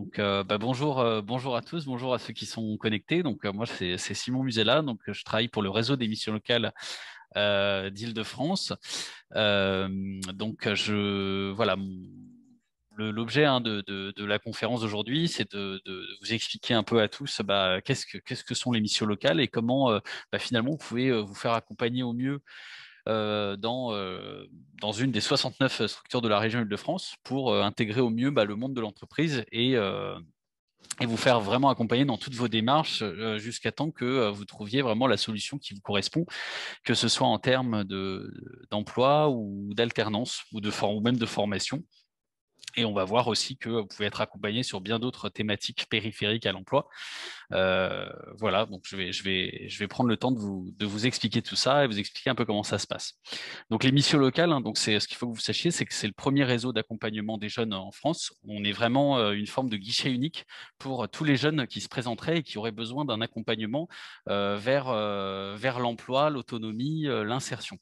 Donc, euh, bah, bonjour, euh, bonjour à tous, bonjour à ceux qui sont connectés. Donc, euh, moi, c'est Simon Musella. Donc, je travaille pour le réseau des missions locales d'Île-de-France. donc, je voilà. L'objet hein, de, la conférence d'aujourd'hui, c'est de, vous expliquer un peu à tous bah, qu'est-ce que sont les missions locales et comment bah, finalement vous pouvez vous faire accompagner au mieux euh, euh, dans, une des 69 structures de la région Île-de-France pour euh, intégrer au mieux bah, le monde de l'entreprise et, vous faire vraiment accompagner dans toutes vos démarches jusqu'à temps que vous trouviez vraiment la solution qui vous correspond, que ce soit en termes d'emploi ou d'alternance ou, de, ou même de formation. Et on va voir aussi que vous pouvez être accompagné sur bien d'autres thématiques périphériques à l'emploi. Euh, voilà, donc je vais, je, vais, je vais prendre le temps de vous, expliquer tout ça et vous expliquer un peu comment ça se passe. Donc les missions locales, hein, donc c'est ce qu'il faut que vous sachiez, c'est que c'est le premier réseau d'accompagnement des jeunes en France. On est vraiment euh, une forme de guichet unique pour euh, tous les jeunes qui se présenteraient et qui auraient besoin d'un accompagnement vers, vers l'emploi, l'autonomie, l'insertion.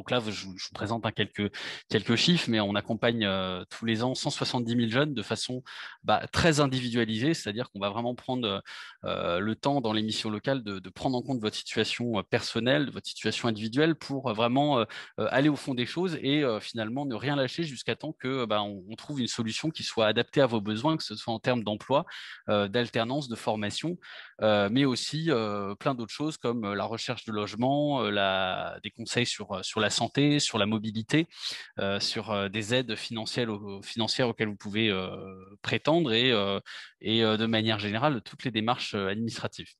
Donc là, je, vous présente quelques, chiffres, mais on accompagne euh, tous les ans 170 000 jeunes de façon bah, très individualisée, c'est-à-dire qu'on va vraiment prendre euh, le temps dans les missions locales de, prendre en compte votre situation euh, personnelle, votre situation individuelle, pour vraiment aller au fond des choses et finalement ne rien lâcher jusqu'à temps que bah, on, trouve une solution qui soit adaptée à vos besoins, que ce soit en termes d'emploi, d'alternance, de formation, mais aussi plein d'autres choses comme la recherche de logement, des conseils sur, sur la santé, sur la mobilité, euh, sur euh, des aides financières, auxquelles vous pouvez euh, prétendre et, de manière générale toutes les démarches administratives.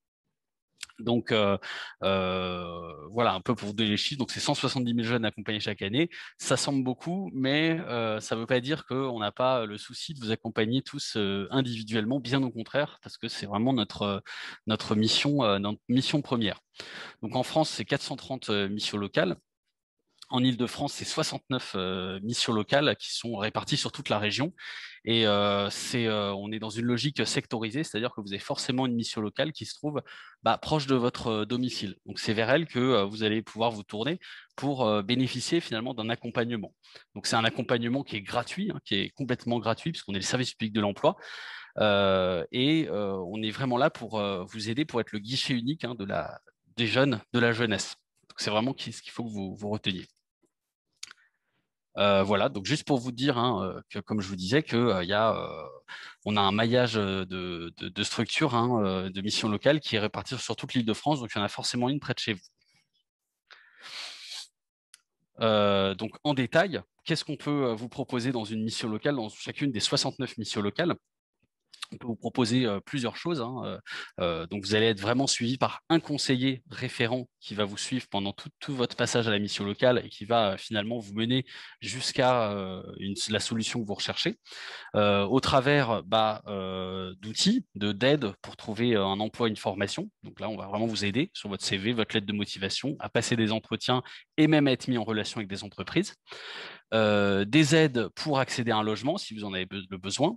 Donc voilà, un peu pour vous donner les chiffres. Donc c'est 170 000 jeunes accompagnés chaque année. Ça semble beaucoup, mais ça ne veut pas dire qu'on n'a pas le souci de vous accompagner tous individuellement. Bien au contraire, parce que c'est vraiment notre mission première. Donc en France, c'est 430 missions locales en Ile-de-France, c'est 69 euh, missions locales qui sont réparties sur toute la région. Et euh, c'est, euh, on est dans une logique sectorisée, c'est-à-dire que vous avez forcément une mission locale qui se trouve bah, proche de votre domicile. Donc c'est vers elle que vous allez pouvoir vous tourner pour bénéficier finalement d'un accompagnement. Donc c'est un accompagnement qui est gratuit, hein, qui est complètement gratuit, puisqu'on est le service public de l'emploi. et on est vraiment là pour vous aider, pour être le guichet unique hein, de la, des jeunes, de la jeunesse. c'est vraiment ce qu'il faut que vous, vous reteniez. Euh, voilà, donc juste pour vous dire, hein, euh, que, comme je vous disais, qu'on euh, a, on a un maillage de, de structures, hein, de missions locales qui est réparti sur toute l'île de France, donc il y en a forcément une près de chez vous. donc en détail, qu'est-ce qu'on peut vous proposer dans une mission locale, dans chacune des 69 missions locales on peut vous proposer euh, plusieurs choses. Hein, euh, euh, donc, vous allez être vraiment suivi par un conseiller référent qui va vous suivre pendant tout, votre passage à la mission locale et qui va finalement vous mener jusqu'à la solution que vous recherchez. au travers bah, d'outils, de d'aide pour trouver un emploi, une formation. Donc là, on va vraiment vous aider sur votre CV, votre lettre de motivation, à passer des entretiens et même à être mis en relation avec des entreprises. des aides pour accéder à un logement si vous en avez le besoin,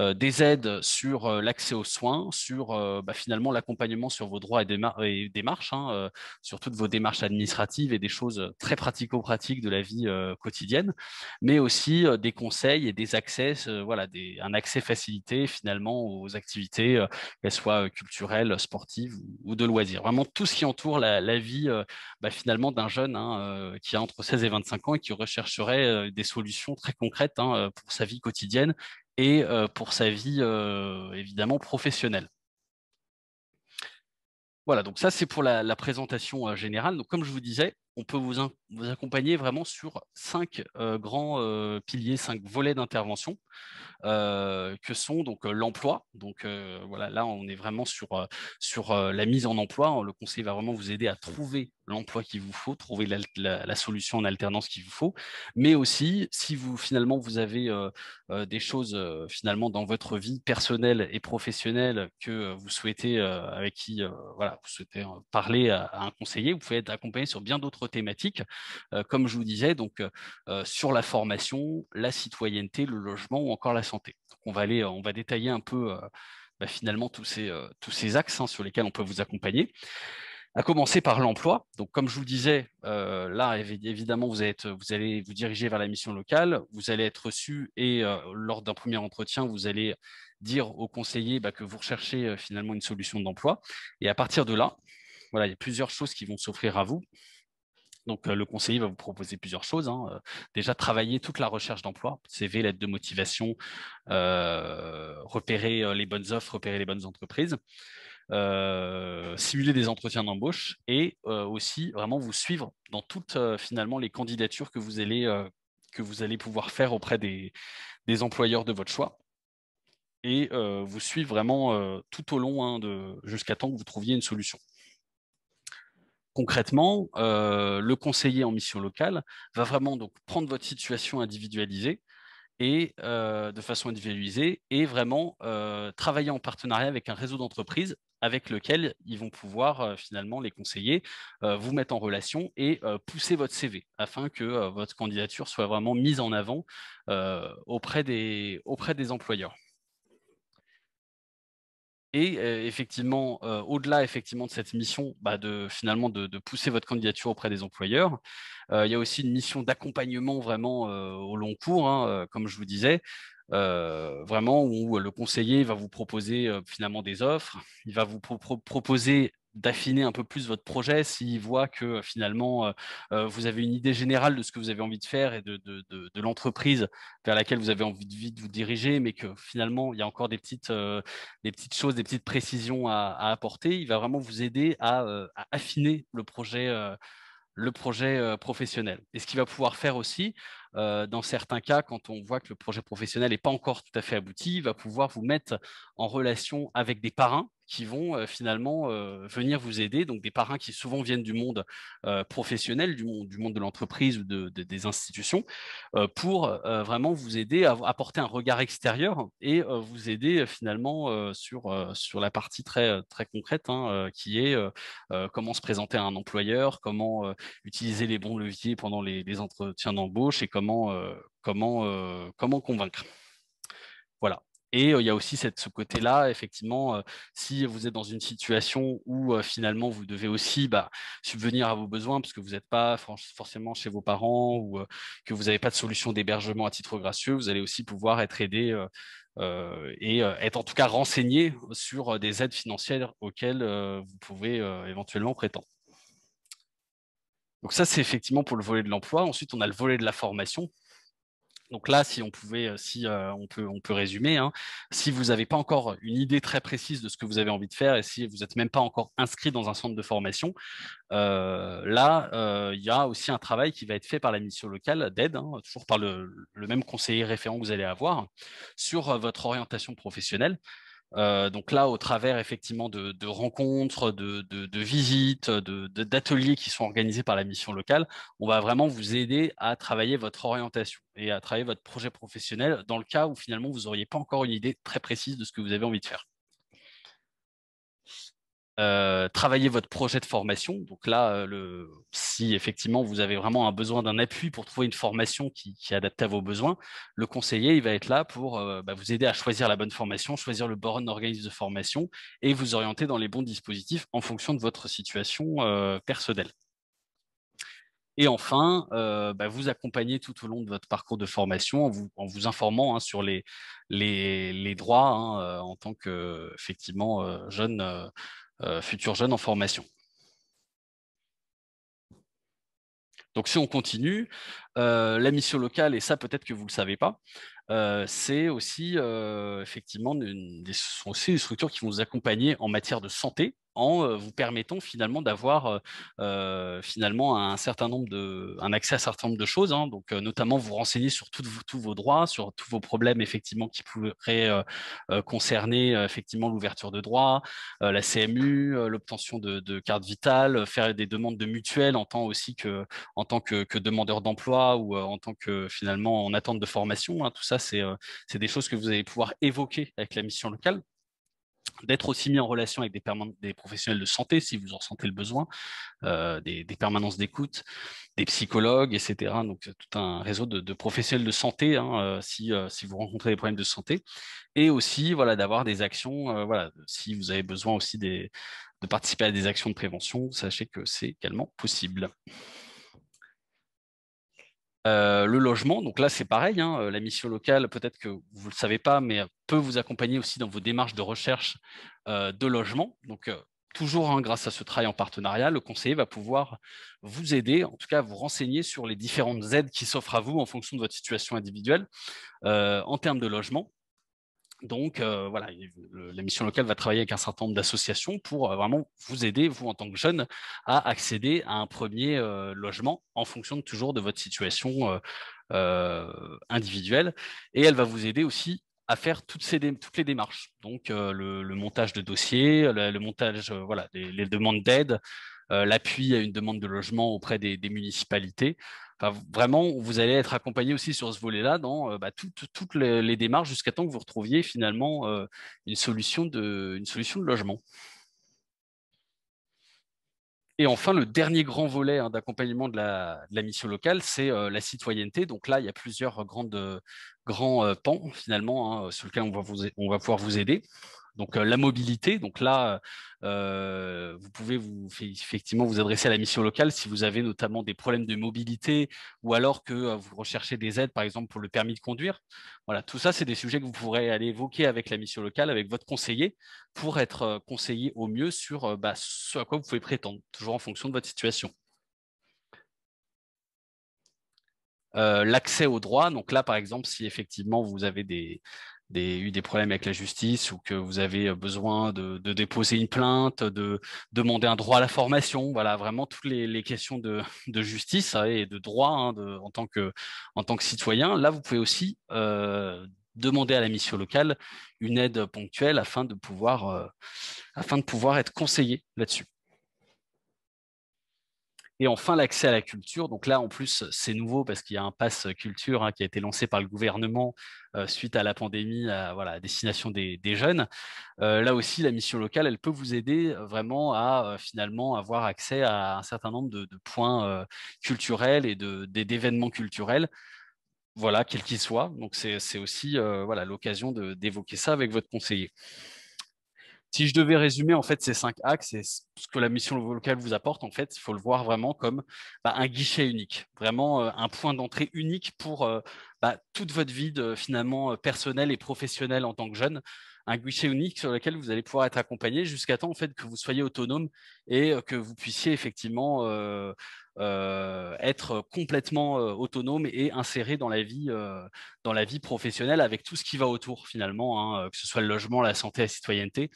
euh, des aides sur euh, l'accès aux soins, sur euh, bah, finalement l'accompagnement sur vos droits et, démarches, hein, sur toutes vos démarches administratives et des choses très pratico-pratiques de la vie quotidienne, mais aussi des conseils et des accès, voilà, un accès facilité finalement aux activités, qu'elles soient culturelles, sportives ou, de loisirs. Vraiment tout ce qui entoure la, vie bah, finalement d'un jeune hein, qui a entre 16 et 25 ans et qui rechercherait des solutions très concrètes hein, pour sa vie quotidienne et euh, pour sa vie euh, évidemment professionnelle. Voilà, donc ça c'est pour la, présentation euh, générale. Donc comme je vous disais, on peut vous, accompagner vraiment sur cinq euh, grands euh, piliers, cinq volets d'intervention euh, que sont donc l'emploi. Donc voilà, là on est vraiment sur, sur la mise en emploi. Le conseil va vraiment vous aider à trouver l'emploi qu'il vous faut, trouver la, solution en alternance qu'il vous faut, mais aussi si vous finalement vous avez des choses finalement dans votre vie personnelle et professionnelle que vous souhaitez avec qui voilà vous souhaitez parler à un conseiller, vous pouvez être accompagné sur bien d'autres thématiques, euh, comme je vous disais, donc euh, euh, sur la formation, la citoyenneté, le logement ou encore la santé. on va aller, on va détailler un peu bah, finalement tous ces, tous ces axes hein, sur lesquels on peut vous accompagner à commencer par l'emploi. Donc, comme je vous disais, là, évidemment, vous, êtes, vous, allez vous diriger vers la mission locale, vous allez être reçu et lors d'un premier entretien, vous allez dire au conseiller bah, que vous recherchez finalement une solution d'emploi. Et à partir de là, voilà, il y a plusieurs choses qui vont s'offrir à vous. Donc, euh, le conseiller va vous proposer plusieurs choses. Hein, euh, déjà, travailler toute la recherche d'emploi, CV, lettre de motivation, euh, repérer les bonnes offres, repérer les bonnes entreprises, simuler des entretiens d'embauche et aussi vraiment vous suivre dans toutes finalement les candidatures que vous allez, que vous allez pouvoir faire auprès des, employeurs de votre choix et vous suivre vraiment tout au long hein, de jusqu'à temps que vous trouviez une solution. Concrètement, euh, le conseiller en mission locale va vraiment donc prendre votre situation individualisée et euh, de façon individualisée et vraiment euh, travailler en partenariat avec un réseau d'entreprises avec lequel ils vont pouvoir finalement les conseiller, vous mettre en relation et pousser votre CV afin que votre candidature soit vraiment mise en avant auprès, des, auprès des employeurs. Et effectivement, au-delà effectivement de cette mission, bah, de finalement de, pousser votre candidature auprès des employeurs, il y a aussi une mission d'accompagnement vraiment au long cours, hein, comme je vous disais, vraiment où le conseiller va vous proposer finalement des offres, il va vous proposer d'affiner un peu plus votre projet s'il voit que euh, finalement euh, euh, vous avez une idée générale de ce que vous avez envie de faire et de, l'entreprise vers laquelle vous avez envie de, vous diriger, mais que finalement il y a encore des petites, des petites choses, des petites précisions à, apporter. Il va vraiment vous aider à, affiner le projet. le projet professionnel. Et ce qu'il va pouvoir faire aussi, dans certains cas, quand on voit que le projet professionnel n'est pas encore tout à fait abouti, il va pouvoir vous mettre en relation avec des parrains qui vont finalement venir vous aider. Donc des parrains qui souvent viennent du monde professionnel, du monde, de l'entreprise ou des institutions, pour vraiment vous aider à apporter un regard extérieur et vous aider finalement sur, sur la partie très, très concrète hein, qui est comment se présenter à un employeur, comment utiliser les bons leviers pendant les, entretiens d'embauche et comment, comment, comment convaincre. Voilà, et il y a aussi ce côté-là, effectivement, si vous êtes dans une situation où finalement vous devez aussi bah, subvenir à vos besoins, parce vous n'êtes pas forcément chez vos parents ou que vous n'avez pas de solution d'hébergement à titre gracieux, vous allez aussi pouvoir être aidé. et être en tout cas renseigné sur des aides financières auxquelles vous pouvez éventuellement prétendre. Donc ça, c'est effectivement pour le volet de l'emploi. Ensuite, on a le volet de la formation. Donc là, si on pouvait, euh, si euh, on peut, on peut résumer, hein, si vous n'avez pas encore une idée très précise de ce que vous avez envie de faire et si vous n'êtes même pas encore inscrit dans un centre de formation, euh, là, il y a aussi un travail qui va être fait par la mission locale d'aide, hein, toujours par le, même conseiller référent que vous allez avoir, sur votre orientation professionnelle. Euh, donc là, au travers effectivement de, rencontres, de, de visites, d'ateliers qui sont organisés par la mission locale, on va vraiment vous aider à travailler votre orientation et à travailler votre projet professionnel dans le cas où finalement vous n'auriez pas encore une idée très précise de ce que vous avez envie de faire. Euh, travailler votre projet de formation. Donc là, euh, si effectivement vous avez vraiment un besoin d'un appui pour trouver une formation qui, qui, est à vos besoins, le conseiller, il va être là pour euh, bah, vous aider à choisir la bonne formation, choisir le bon organisme de formation et vous orienter dans les bons dispositifs en fonction de votre situation personnelle. Et enfin, bah, vous accompagner tout au long de votre parcours de formation en vous, informant hein, sur les, droits hein, en tant que effectivement jeune euh, futurs jeunes en formation. Donc si on continue, euh, la mission locale, et ça peut-être que vous ne le savez pas, euh, c'est aussi effectivement des, des structures qui vont nous accompagner en matière de santé, en vous permettant finalement d'avoir finalement un certain nombre de un accès à un certain nombre de choses hein. donc notamment vous renseigner sur tous vos droits sur tous vos problèmes effectivement qui pourraient concerner effectivement l'ouverture de droits la CMU l'obtention de, cartes vitales faire des demandes de mutuelles en tant aussi que en tant que, demandeur d'emploi ou en tant que finalement en attente de formation hein. tout ça c'est des choses que vous allez pouvoir évoquer avec la mission locale d'être aussi mis en relation avec des, des, professionnels de santé si vous en sentez le besoin, euh, des, permanences d'écoute, des psychologues, etc. Donc euh, tout un réseau de, professionnels de santé hein, euh, si, vous rencontrez des problèmes de santé, et aussi voilà d'avoir des actions. voilà, si vous avez besoin aussi de participer à des actions de prévention, sachez que c'est également possible. Euh, le logement, donc là c'est pareil, hein, euh, la mission locale, peut-être que vous ne le savez pas, mais euh, peut vous accompagner aussi dans vos démarches de recherche de logement. Donc toujours hein, grâce à ce travail en partenariat, le conseiller va pouvoir vous aider, en tout cas vous renseigner sur les différentes aides qui s'offrent à vous en fonction de votre situation individuelle en termes de logement. Donc euh, voilà, la mission locale va travailler avec un certain nombre d'associations pour euh, vraiment vous aider, vous en tant que jeune, à accéder à un premier euh, logement en fonction toujours de votre situation individuelle. Et elle va vous aider aussi à faire toutes, les démarches, donc le, montage de dossiers, le, montage, voilà, les, demandes d'aide, l'appui à une demande de logement auprès des municipalités vraiment, vous allez être accompagné aussi sur ce volet-là dans euh, bah, toutes les, démarches jusqu'à temps que vous retrouviez finalement euh, une, solution de, logement. Et enfin, le dernier grand volet hein, d'accompagnement de la, mission locale, c'est euh, la citoyenneté. Donc là, il y a plusieurs grands pans finalement hein, sur lesquels on va pouvoir vous aider. Donc euh, la mobilité, donc là, euh, vous pouvez vous, effectivement vous adresser à la mission locale si vous avez notamment des problèmes de mobilité ou alors que euh, vous recherchez des aides, par exemple, pour le permis de conduire. Voilà, tout ça, c'est des sujets que vous pourrez aller évoquer avec la mission locale, avec votre conseiller, pour être conseillé au mieux sur bah, ce à quoi vous pouvez prétendre, toujours en fonction de votre situation. l'accès aux droits. Donc là, par exemple, si effectivement vous avez des, des, eu des problèmes avec la justice ou que vous avez euh, besoin de, déposer une plainte, de demander un droit à la formation, voilà, vraiment toutes les, questions de, justice hein, et de droit hein, en, tant que, en tant que citoyen. Là, vous pouvez aussi euh, demander à la mission locale une aide ponctuelle afin de pouvoir, euh, afin de pouvoir être conseillé là-dessus. Et enfin, l'accès à la culture. Donc là, en plus, c'est nouveau parce qu'il y a un pass culture hein, qui a été lancé par le gouvernement euh, suite à la pandémie à, voilà, destination des, jeunes. Euh, là aussi, la mission locale, elle peut vous aider euh, vraiment à finalement avoir accès à un certain nombre de, points culturels et d'événements culturels voilà, quel qu'il soit. Donc, c'est aussi voilà l'occasion d'évoquer ça avec votre conseiller. Si je devais résumer en fait ces cinq axes et ce que la mission locale vous apporte, en fait, il faut le voir vraiment comme bah, un guichet unique, vraiment euh, un point d'entrée unique pour euh, bah, toute votre vie finalement euh, personnelle et professionnelle en tant que jeune un guichet unique sur lequel vous allez pouvoir être accompagné jusqu'à temps en fait que vous soyez autonome et que vous puissiez effectivement euh, être complètement euh, autonome et inséré dans la vie euh, dans la vie professionnelle avec tout ce qui va autour finalement hein, que ce soit le logement la santé la citoyenneté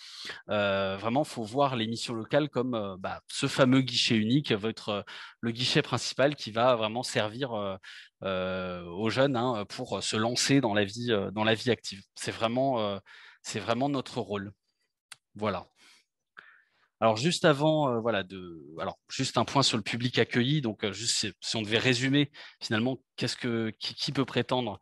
vraiment faut voir les missions locales comme bah, ce fameux guichet unique votre le guichet principal qui va vraiment servir aux jeunes hein, pour se lancer dans la vie dans la vie active c'est c'est vraiment notre rôle voilà alors juste avant, euh, voilà, de, alors juste un point sur le public accueilli. Donc euh, juste si on devait résumer finalement, qu'est-ce que qui, peut prétendre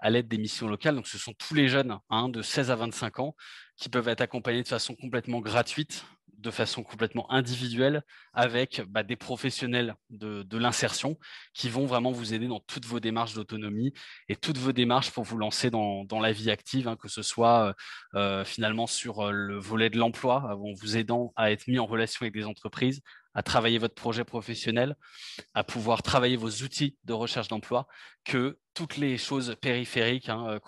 à l'aide des missions locales Donc ce sont tous les jeunes hein, de 16 à 25 ans qui peuvent être accompagnés de façon complètement gratuite de façon complètement individuelle avec bah, des professionnels de, l'insertion qui vont vraiment vous aider dans toutes vos démarches d'autonomie et toutes vos démarches pour vous lancer dans, la vie active, hein, que ce soit euh, euh, finalement sur euh, le volet de l'emploi, en vous aidant à être mis en relation avec des entreprises, à travailler votre projet professionnel, à pouvoir travailler vos outils de recherche d'emploi, que toutes les choses périphériques, hein,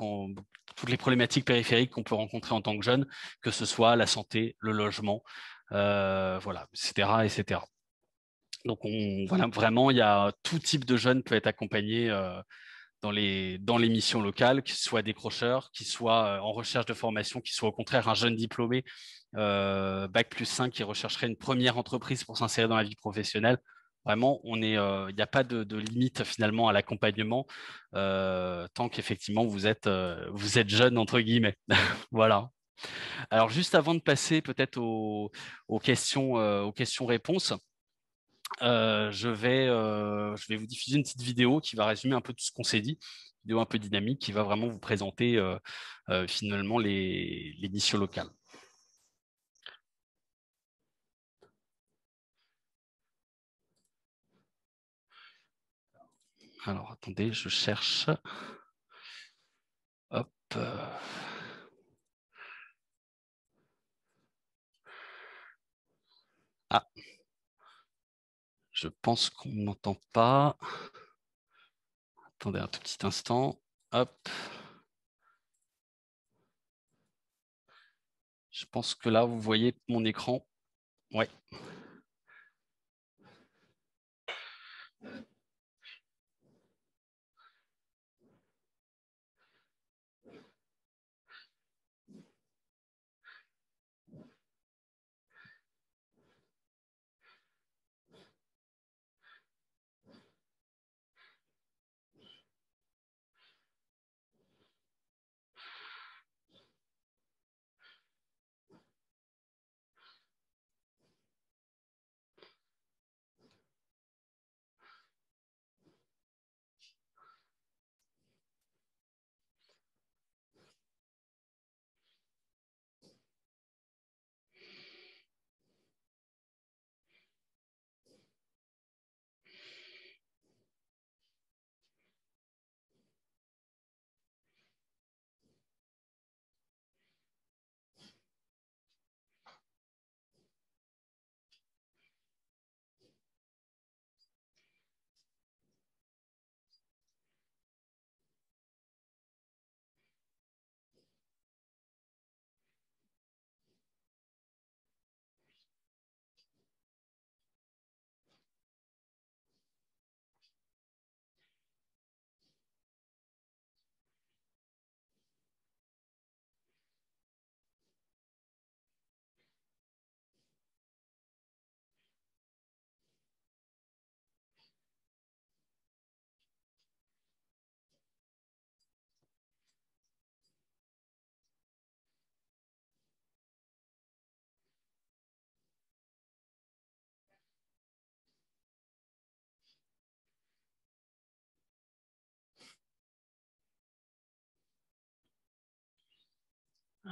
toutes les problématiques périphériques qu'on peut rencontrer en tant que jeune, que ce soit la santé, le logement, euh, voilà, etc., etc. Donc on, voilà, vraiment, il y a tout type de jeunes peut être accompagné euh, dans les, dans les missions locales, qu'ils soient décrocheurs, qu'ils soient euh, en recherche de formation, qu'ils soit au contraire un jeune diplômé, Bac plus 5, qui rechercherait une première entreprise pour s'insérer dans la vie professionnelle. Vraiment, il n'y a pas de, limite finalement à l'accompagnement tant qu'effectivement vous êtes, vous êtes jeune, entre guillemets. voilà. Alors juste avant de passer peut-être aux, questions, euh, aux questions-réponses, euh, je, vais, euh, je vais vous diffuser une petite vidéo qui va résumer un peu tout ce qu'on s'est dit, une vidéo un peu dynamique qui va vraiment vous présenter finalement les, les missions locales. Alors attendez, je cherche. Hop. Je pense qu'on n'entend pas. Attendez un tout petit instant. Hop. Je pense que là, vous voyez mon écran. Ouais.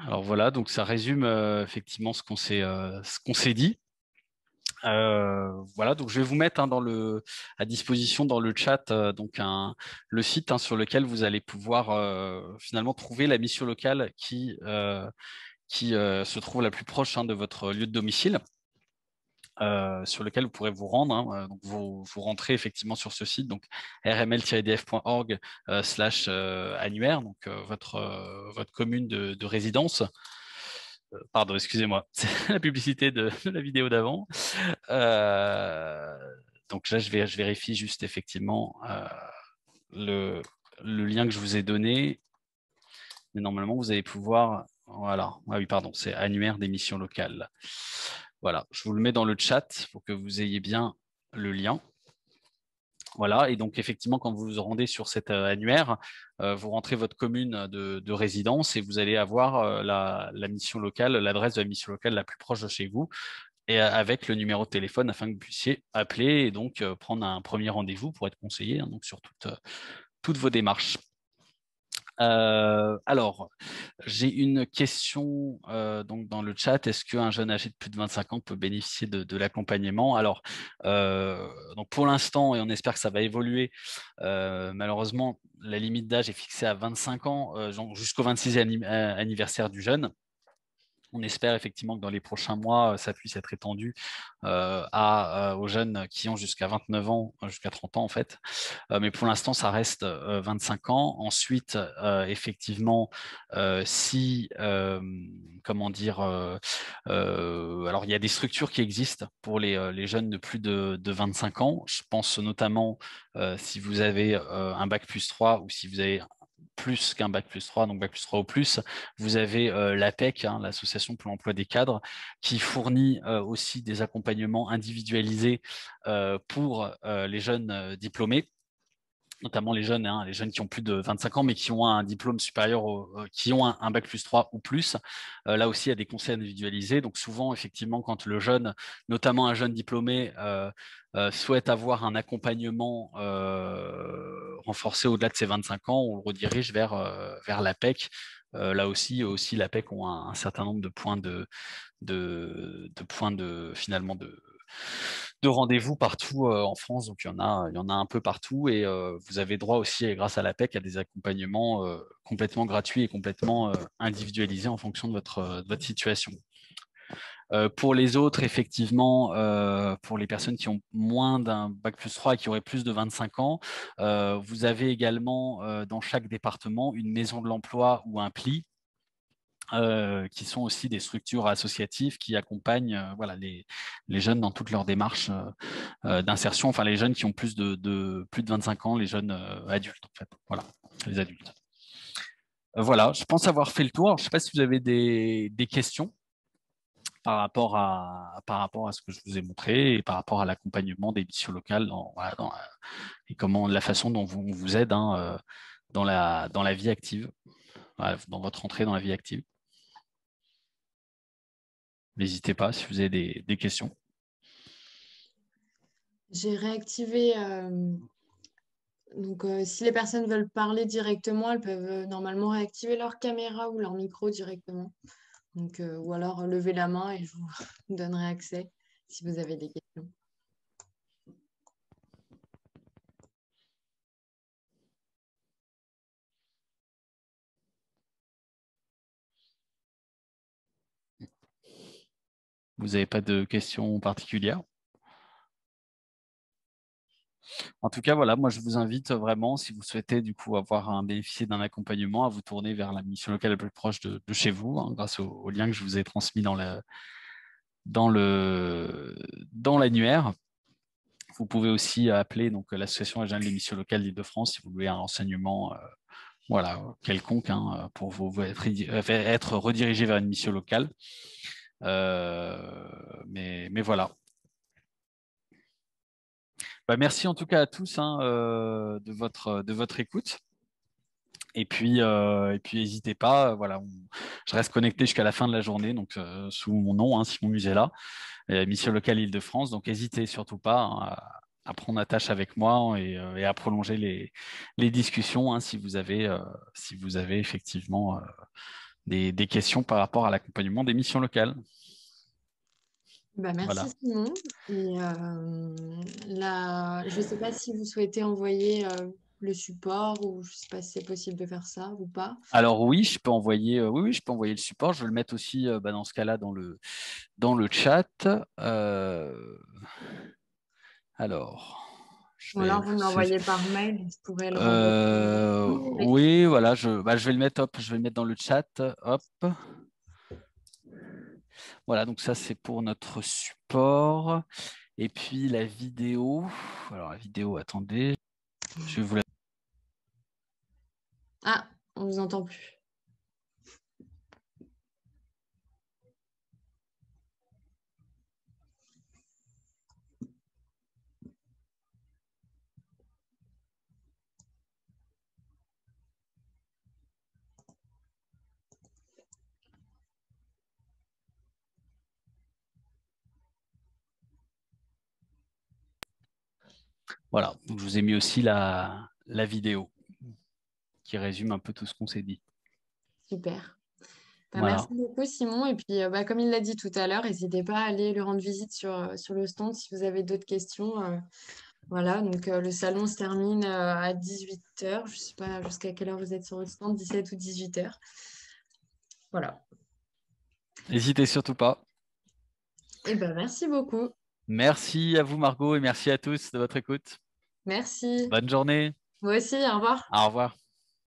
Alors voilà, donc ça résume euh, effectivement ce qu'on s'est euh, dit. Euh, voilà, donc je vais vous mettre hein, dans le, à disposition dans le chat donc le site hein, sur lequel vous allez pouvoir finalement trouver la mission locale qui, qui se trouve la plus proche hein, de votre lieu de domicile. Euh, sur lequel vous pourrez vous rendre. Hein, euh, donc vous, vous, rentrez effectivement sur ce site, donc rml-df.org euh, slash annuaire, donc votre, votre commune de, résidence. Pardon, excusez-moi, c'est la publicité de, la vidéo d'avant. donc là, je, vais, je vérifie juste effectivement le, le lien que je vous ai donné. Mais normalement, vous allez pouvoir voilà. Ah oui, pardon, c'est annuaire d'émission locale locales. Voilà, je vous le mets dans le chat pour que vous ayez bien le lien. Voilà, et donc effectivement, quand vous vous rendez sur cet euh, annuaire, euh, vous rentrez votre commune de, résidence et vous allez avoir euh, la, mission locale, l'adresse de la mission locale la plus proche de chez vous, et avec le numéro de téléphone afin que vous puissiez appeler et donc prendre un premier rendez-vous pour être conseillé hein, donc sur toutes vos démarches. Euh, alors, j'ai une question euh, donc dans le chat. Est-ce qu'un jeune âgé de plus de 25 ans peut bénéficier de, l'accompagnement Alors, euh, donc pour l'instant, et on espère que ça va évoluer, malheureusement, la limite d'âge est fixée à 25 ans, jusqu'au 26e anniversaire du jeune on espère effectivement que dans les prochains mois, euh, ça puisse être étendu euh, à, euh, aux jeunes qui ont jusqu'à 29 ans, jusqu'à 30 ans en fait. mais pour l'instant, ça reste 25 ans. Ensuite, effectivement, si, comment dire, alors il y a des structures qui existent pour les, jeunes de plus de, de, 25 ans. Je pense notamment si vous avez un bac plus 3 ou si vous avez plus qu'un bac plus 3, donc bac plus 3 au plus. Vous avez euh, l'APEC, hein, l'Association pour l'emploi des cadres, qui fournit euh, aussi des accompagnements individualisés euh, pour les jeunes diplômés notamment les jeunes, hein, les jeunes qui ont plus de 25 ans, mais qui ont un diplôme supérieur, euh, qui ont un, bac plus 3 ou plus. Euh, là aussi, il y a des conseils individualisés. Donc souvent, effectivement, quand le jeune, notamment un jeune diplômé, euh, souhaite avoir un accompagnement renforcé au-delà de ses 25 ans, on le redirige vers, vers l'APEC. là aussi, aussi l'APEC ont un, certain nombre de points de, de, de points de finalement de de rendez-vous partout euh, en France. Donc, il y, en a, il y en a un peu partout. Et euh, vous avez droit aussi, grâce à la PEC, à des accompagnements euh, complètement gratuits et complètement individualisés en fonction de votre, votre situation. pour les autres, effectivement, pour les personnes qui ont moins d'un bac plus 3 et qui auraient plus de 25 ans, vous avez également dans chaque département une maison de l'emploi ou un PLI euh, qui sont aussi des structures associatives qui accompagnent euh, voilà, les, jeunes dans toutes leurs démarches euh, d'insertion, enfin les jeunes qui ont plus de, plus de 25 ans, les jeunes adultes, en fait. Voilà, les adultes. Voilà, je pense avoir fait le tour. je ne sais pas si vous avez des, questions par rapport, à, par rapport à ce que je vous ai montré et par rapport à l'accompagnement des missions locales et comment la façon dont vous, vous aide hein, dans, la, dans la vie active, dans votre entrée dans la vie active. N'hésitez pas si vous avez des, questions. J'ai réactivé. Euh, donc, euh, si les personnes veulent parler directement, elles peuvent euh, normalement réactiver leur caméra ou leur micro directement. Donc, ou alors lever la main et je vous donnerai accès si vous avez des questions. Vous n'avez pas de questions particulières en tout cas, voilà, moi je vous invite vraiment, si vous souhaitez du coup avoir un bénéficier d'un accompagnement, à vous tourner vers la mission locale la plus proche de, chez vous, hein, grâce au, lien que je vous ai transmis dans l'annuaire. Dans le, dans vous pouvez aussi appeler donc l'association régionale des missions locales d'Île-de-France si vous voulez un renseignement euh, voilà, quelconque hein, pour vous, euh, être redirigé vers une mission locale. Euh, mais, mais voilà. Bah, merci en tout cas à tous hein, euh, de, votre, de votre écoute. Et puis, euh, n'hésitez pas. Voilà, je reste connecté jusqu'à la fin de la journée, donc sous mon nom, hein, Simon Musella, mission locale Île-de-France. Donc, n'hésitez surtout pas hein, à, prendre prendre attache avec moi et, et à prolonger les, les discussions hein, si vous avez, si vous avez effectivement des, questions par rapport à l'accompagnement des missions locales. Bah, merci Simon. Euh, là, je ne sais pas si vous souhaitez envoyer euh, le support ou je sais pas si c'est possible de faire ça ou pas. Alors oui, je peux envoyer, euh, oui, je peux envoyer le support. Je vais le mettre aussi bah, dans ce cas-là dans le, dans le chat. alors alors vous m'envoyez par mail, je pourrais le euh, Oui, voilà, je, bah, je, vais le mettre, je vais mettre dans le chat. Hop. Voilà, donc ça c'est pour notre support. Et puis la vidéo. Alors la vidéo, attendez. Je vais vous la... Ah, on ne vous entend plus. Voilà, je vous ai mis aussi la, vidéo qui résume un peu tout ce qu'on s'est dit. Super. Ben, merci beaucoup Simon. Et puis, euh, ben, comme il l'a dit tout à l'heure, n'hésitez pas à aller lui rendre visite euh, sur, le stand si vous avez d'autres questions. Euh. voilà, donc le salon se termine à 18h. Je ne sais pas jusqu'à quelle heure vous êtes sur le stand, 17 ou 18h. Voilà. N'hésitez surtout pas. Et eh ben, merci beaucoup. Merci à vous, Margot, et merci à tous de votre écoute. Merci. Bonne journée. Vous aussi, au revoir. Au revoir.